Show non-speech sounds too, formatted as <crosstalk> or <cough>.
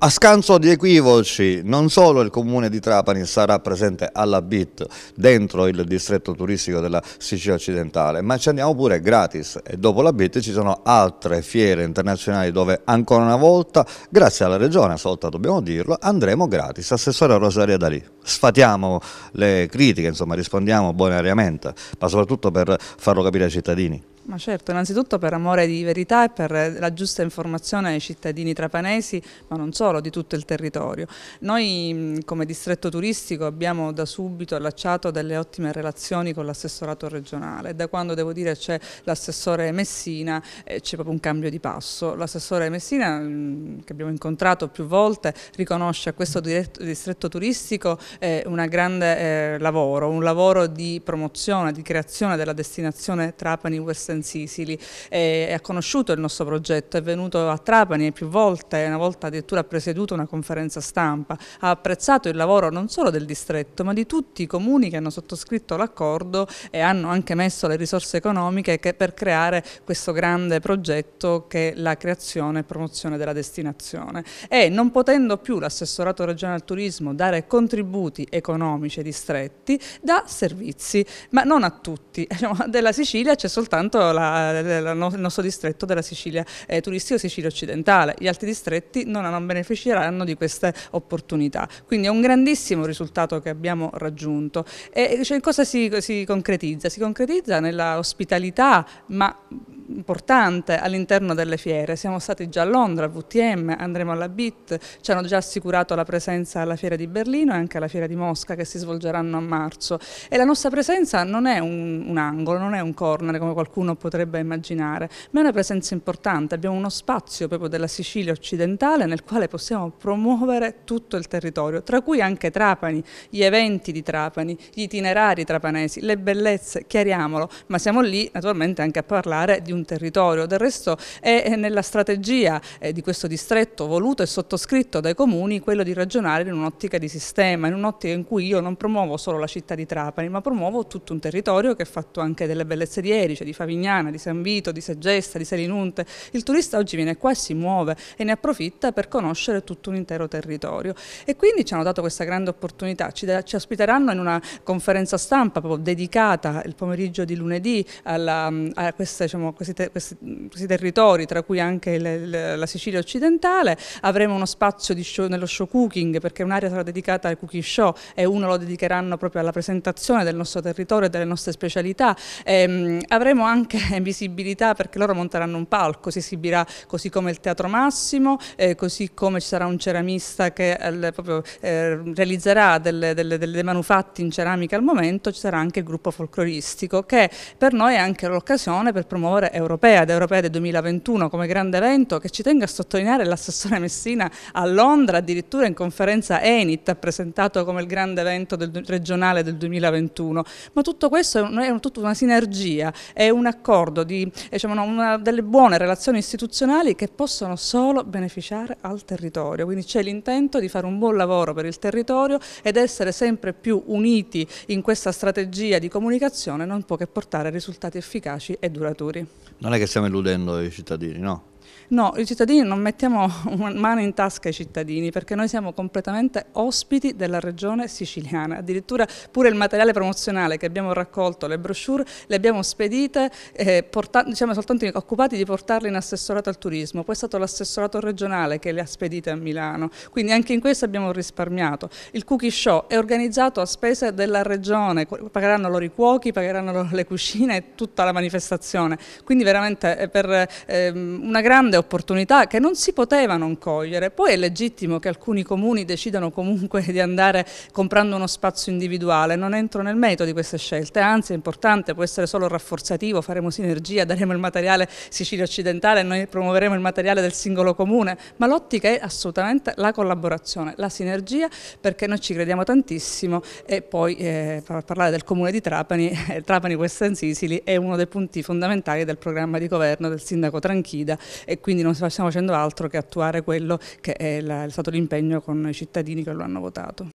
A scanso di equivoci, non solo il comune di Trapani sarà presente alla BIT dentro il distretto turistico della Sicilia occidentale, ma ci andiamo pure gratis e dopo la BIT ci sono altre fiere internazionali dove ancora una volta, grazie alla regione, soltanto dobbiamo dirlo, andremo gratis. Assessore Rosaria Dalì, sfatiamo le critiche, insomma rispondiamo buonariamente, ma soprattutto per farlo capire ai cittadini. Ma certo, innanzitutto per amore di verità e per la giusta informazione ai cittadini trapanesi, ma non solo, di tutto il territorio. Noi come distretto turistico abbiamo da subito allacciato delle ottime relazioni con l'assessorato regionale. Da quando devo dire c'è l'assessore Messina eh, c'è proprio un cambio di passo. L'assessore Messina, che abbiamo incontrato più volte, riconosce a questo distretto turistico eh, un grande eh, lavoro, un lavoro di promozione, di creazione della destinazione Trapani Western San Sisili e eh, ha conosciuto il nostro progetto, è venuto a Trapani più volte, una volta addirittura ha presieduto una conferenza stampa, ha apprezzato il lavoro non solo del distretto ma di tutti i comuni che hanno sottoscritto l'accordo e hanno anche messo le risorse economiche per creare questo grande progetto che è la creazione e promozione della destinazione e non potendo più l'assessorato regionale al turismo dare contributi economici ai distretti dà servizi ma non a tutti, <laughs> della Sicilia c'è soltanto la, la, la, il nostro distretto della Sicilia eh, turistica Sicilia occidentale, gli altri distretti non, non beneficeranno di queste opportunità. Quindi è un grandissimo risultato che abbiamo raggiunto. E cioè, cosa si, si concretizza? Si concretizza nella ospitalità, ma importante all'interno delle fiere. Siamo stati già a Londra, al VTM, andremo alla BIT, ci hanno già assicurato la presenza alla fiera di Berlino e anche alla fiera di Mosca che si svolgeranno a marzo. E la nostra presenza non è un, un angolo, non è un corner come qualcuno potrebbe immaginare, ma è una presenza importante. Abbiamo uno spazio proprio della Sicilia occidentale nel quale possiamo promuovere tutto il territorio, tra cui anche Trapani, gli eventi di Trapani, gli itinerari trapanesi, le bellezze, chiariamolo, ma siamo lì naturalmente anche a parlare di un territorio. Del resto è nella strategia eh, di questo distretto voluto e sottoscritto dai comuni quello di ragionare in un'ottica di sistema, in un'ottica in cui io non promuovo solo la città di Trapani, ma promuovo tutto un territorio che è fatto anche delle bellezze di Erice, cioè di Favignana, di San Vito, di Segesta, di Selinunte. Il turista oggi viene qua e si muove e ne approfitta per conoscere tutto un intero territorio. E quindi ci hanno dato questa grande opportunità, ci, da, ci ospiteranno in una conferenza stampa dedicata il pomeriggio di lunedì alla, mm, a queste, diciamo, questi questi, questi, territori, tra cui anche le, le, la Sicilia occidentale, avremo uno spazio di show, nello show cooking perché un'area sarà dedicata al cooking show e uno lo dedicheranno proprio alla presentazione del nostro territorio e delle nostre specialità. E, ehm, avremo anche <laughs> visibilità perché loro monteranno un palco, si esibirà così come il Teatro Massimo, eh, così come ci sarà un ceramista che eh, proprio, eh, realizzerà delle, delle, delle, dei manufatti in ceramica al momento, ci sarà anche il gruppo folcloristico che per noi è anche l'occasione per promuovere europea ed europea del 2021 come grande evento che ci tengo a sottolineare l'assessore Messina a Londra addirittura in conferenza Enit ha presentato come il grande evento del, regionale del 2021 ma tutto questo è, un, è un, tutta una sinergia è un accordo di diciamo, una, una, delle buone relazioni istituzionali che possono solo beneficiare al territorio quindi c'è l'intento di fare un buon lavoro per il territorio ed essere sempre più uniti in questa strategia di comunicazione non può che portare risultati efficaci e duraturi. Non è che stiamo illudendo i cittadini, no? No, i cittadini non mettiamo <laughs> mano in tasca ai cittadini perché noi siamo completamente ospiti della regione siciliana, addirittura pure il materiale promozionale che abbiamo raccolto, le brochure, le abbiamo spedite, eh, siamo soltanto occupati di portarle in assessorato al turismo, poi è stato l'assessorato regionale che le ha spedite a Milano, quindi anche in questo abbiamo risparmiato. Il cookie show è organizzato a spese della regione, pagheranno loro i cuochi, pagheranno loro le cucine e tutta la manifestazione, quindi veramente per eh, una grande grande opportunità che non si poteva non cogliere. Poi è legittimo che alcuni comuni decidano comunque di andare comprando uno spazio individuale, non entro nel merito di queste scelte, anzi è importante, può essere solo rafforzativo, faremo sinergia, daremo il materiale Sicilia occidentale, noi promuoveremo il materiale del singolo comune, ma l'ottica è assolutamente la collaborazione, la sinergia perché noi ci crediamo tantissimo e poi eh, parlare del comune di Trapani, <laughs> eh, Trapani Western Sicily è uno dei punti fondamentali del programma di governo del sindaco Tranchida e quindi non stiamo facendo altro che attuare quello che è, la, è stato l'impegno con i cittadini che lo hanno votato.